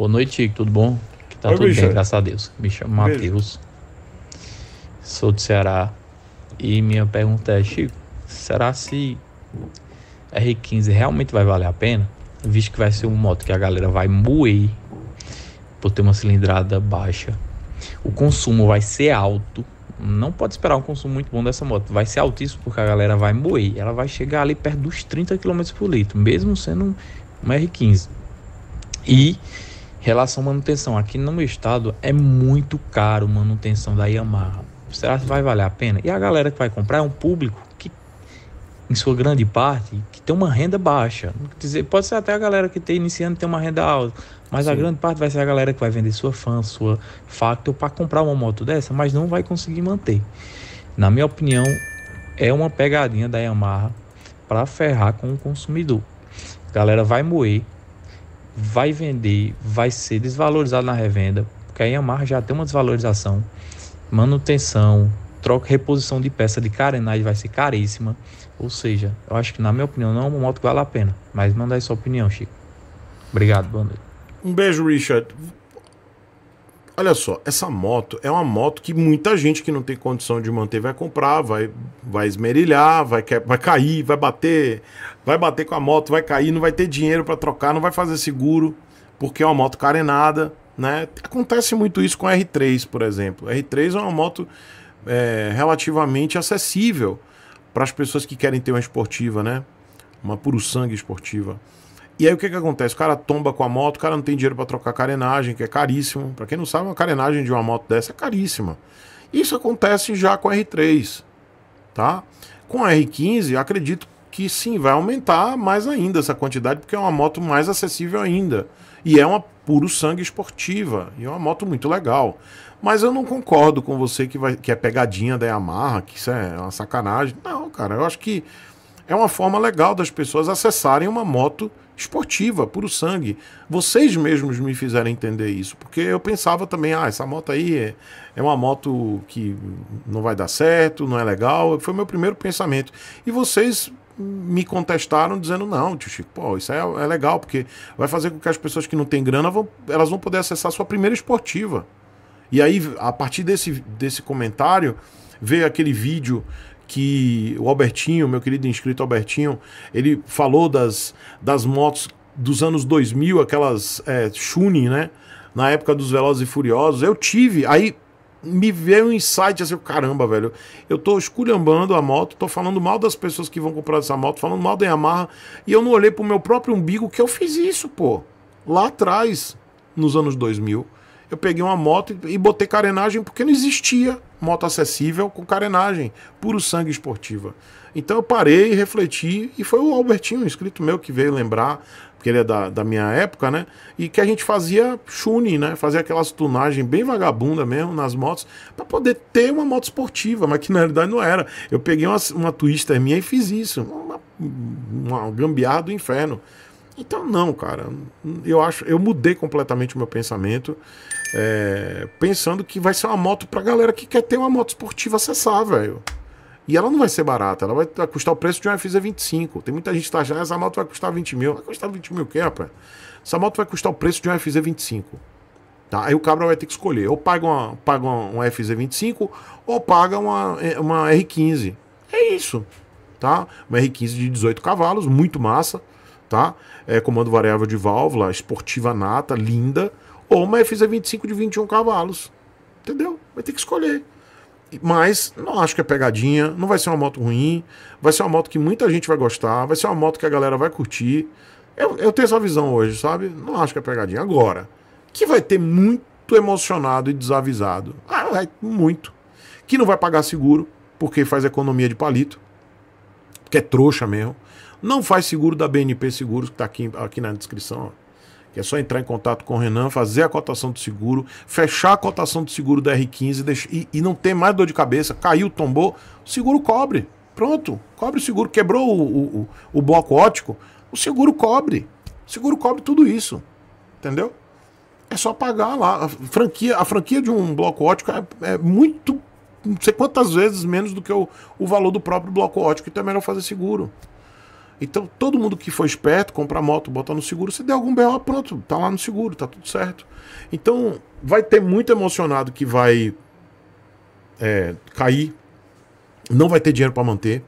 Boa noite, tudo bom? Que tá Oi, tudo bicho. bem, graças a Deus. Me chamo Matheus, sou do Ceará. E minha pergunta é, Chico, será se R15 realmente vai valer a pena? Visto que vai ser uma moto que a galera vai moer por ter uma cilindrada baixa. O consumo vai ser alto. Não pode esperar um consumo muito bom dessa moto. Vai ser altíssimo porque a galera vai moer. Ela vai chegar ali perto dos 30 km por litro, mesmo sendo um R15. E Relação à manutenção, aqui no meu estado é muito caro manutenção da Yamaha. Será que vai valer a pena? E a galera que vai comprar é um público que, em sua grande parte, que tem uma renda baixa. Dizer, pode ser até a galera que está iniciando tem uma renda alta, mas Sim. a grande parte vai ser a galera que vai vender sua fã, sua Factor para comprar uma moto dessa, mas não vai conseguir manter. Na minha opinião, é uma pegadinha da Yamaha para ferrar com o consumidor. A galera vai moer vai vender, vai ser desvalorizado na revenda, porque a Yamaha já tem uma desvalorização, manutenção, troca, reposição de peça de carenagem vai ser caríssima. Ou seja, eu acho que na minha opinião não é uma moto que vale a pena, mas manda aí sua opinião, Chico. Obrigado, boa noite. Um beijo, Richard. Olha só, essa moto é uma moto que muita gente que não tem condição de manter vai comprar, vai, vai esmerilhar, vai, vai cair, vai bater, vai bater com a moto, vai cair, não vai ter dinheiro para trocar, não vai fazer seguro, porque é uma moto carenada, né? Acontece muito isso com a R3, por exemplo. A R3 é uma moto é, relativamente acessível para as pessoas que querem ter uma esportiva, né? Uma puro sangue esportiva. E aí o que que acontece? O cara tomba com a moto, o cara não tem dinheiro para trocar carenagem, que é caríssimo. Para quem não sabe, uma carenagem de uma moto dessa é caríssima. Isso acontece já com a R3, tá? Com a R15, acredito que sim, vai aumentar mais ainda essa quantidade, porque é uma moto mais acessível ainda. E é uma puro sangue esportiva, e é uma moto muito legal. Mas eu não concordo com você que, vai, que é pegadinha da Yamaha, que isso é uma sacanagem. Não, cara, eu acho que é uma forma legal das pessoas acessarem uma moto esportiva, puro sangue. Vocês mesmos me fizeram entender isso, porque eu pensava também, ah, essa moto aí é, é uma moto que não vai dar certo, não é legal. Foi meu primeiro pensamento. E vocês me contestaram dizendo não, tio Chico, pô, isso é, é legal, porque vai fazer com que as pessoas que não têm grana vão, elas vão poder acessar a sua primeira esportiva. E aí, a partir desse, desse comentário, veio aquele vídeo que o Albertinho, meu querido inscrito Albertinho, ele falou das, das motos dos anos 2000, aquelas é, Shuni, né? Na época dos Velozes e Furiosos. Eu tive, aí me veio um insight assim, caramba, velho, eu tô esculhambando a moto, tô falando mal das pessoas que vão comprar essa moto, falando mal da Yamaha, e eu não olhei pro meu próprio umbigo que eu fiz isso, pô, lá atrás, nos anos 2000 eu peguei uma moto e botei carenagem porque não existia moto acessível com carenagem, puro sangue esportiva. Então eu parei, refleti e foi o Albertinho, um inscrito meu, que veio lembrar, porque ele é da, da minha época, né? E que a gente fazia tuning, né? Fazia aquelas tunagens bem vagabunda mesmo nas motos, para poder ter uma moto esportiva, mas que na realidade não era. Eu peguei uma, uma Twister minha e fiz isso, uma, uma gambiarra do inferno. Então não, cara, eu acho, eu mudei completamente o meu pensamento é, pensando que vai ser uma moto para galera que quer ter uma moto esportiva acessar, velho. E ela não vai ser barata, ela vai custar o preço de uma FZ25. Tem muita gente que tá achando, ah, essa moto vai custar 20 mil. Vai custar 20 mil o quê, rapaz? Essa moto vai custar o preço de uma FZ25. Tá? Aí o cabra vai ter que escolher, ou paga uma, paga uma, FZ25 ou paga uma, é, uma R15. É isso, tá? Uma R15 de 18 cavalos, muito massa, tá? É comando variável de válvula, esportiva nata, linda. Ou uma FZ25 de 21 cavalos. Entendeu? Vai ter que escolher. Mas não acho que é pegadinha, não vai ser uma moto ruim, vai ser uma moto que muita gente vai gostar, vai ser uma moto que a galera vai curtir. Eu, eu tenho essa visão hoje, sabe? Não acho que é pegadinha. Agora, que vai ter muito emocionado e desavisado. Ah, vai muito. Que não vai pagar seguro, porque faz economia de palito, que é trouxa mesmo. Não faz seguro da BNP Seguros, que está aqui, aqui na descrição. Ó que é só entrar em contato com o Renan, fazer a cotação do seguro, fechar a cotação do seguro da R15 e, e não ter mais dor de cabeça, caiu, tombou, o seguro cobre. Pronto, cobre o seguro. Quebrou o, o, o bloco ótico, o seguro cobre. O seguro cobre tudo isso. Entendeu? É só pagar lá. A franquia, a franquia de um bloco ótico é, é muito não sei quantas vezes menos do que o, o valor do próprio bloco ótico, então é melhor fazer seguro. Então, todo mundo que for esperto, comprar moto, botar no seguro, se der algum BO, pronto, tá lá no seguro, tá tudo certo. Então, vai ter muito emocionado que vai é, cair, não vai ter dinheiro para manter.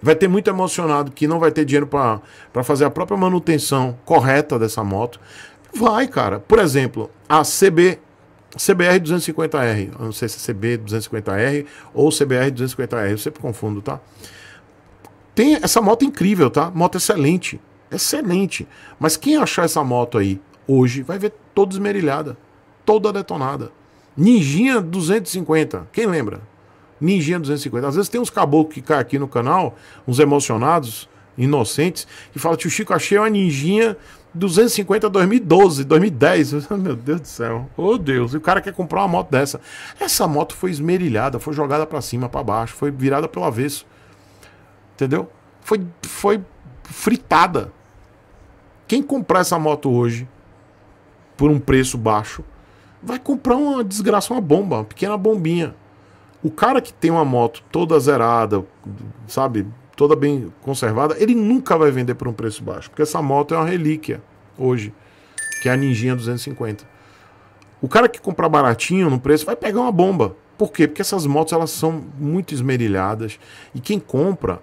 Vai ter muito emocionado que não vai ter dinheiro para fazer a própria manutenção correta dessa moto. Vai, cara. Por exemplo, a CB CBR 250R, não sei se é CB 250R ou CBR 250R, eu sempre confundo, tá? Tem essa moto incrível, tá? Moto excelente. Excelente. Mas quem achar essa moto aí hoje vai ver toda esmerilhada, toda detonada. Ninjinha 250, quem lembra? Ninjinha 250. Às vezes tem uns caboclos que caem aqui no canal, uns emocionados, inocentes, que falam: Tio Chico, achei uma Ninjinha 250 2012, 2010. Meu Deus do céu. Oh, Deus. E o cara quer comprar uma moto dessa. Essa moto foi esmerilhada, foi jogada para cima, para baixo, foi virada pelo avesso. Entendeu? Foi, foi fritada. Quem comprar essa moto hoje por um preço baixo vai comprar uma desgraça, uma bomba, uma pequena bombinha. O cara que tem uma moto toda zerada, sabe, toda bem conservada, ele nunca vai vender por um preço baixo, porque essa moto é uma relíquia hoje, que é a Ninjinha 250. O cara que comprar baratinho no preço vai pegar uma bomba. Por quê? Porque essas motos elas são muito esmerilhadas e quem compra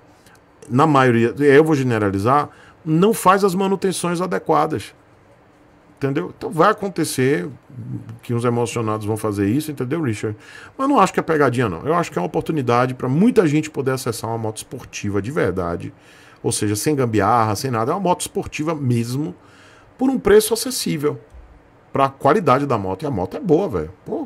na maioria, é, eu vou generalizar, não faz as manutenções adequadas. Entendeu? Então vai acontecer que uns emocionados vão fazer isso, entendeu, Richard? Mas não acho que é pegadinha, não. Eu acho que é uma oportunidade para muita gente poder acessar uma moto esportiva de verdade. Ou seja, sem gambiarra, sem nada. É uma moto esportiva mesmo, por um preço acessível. Para a qualidade da moto. E a moto é boa, velho. Pô,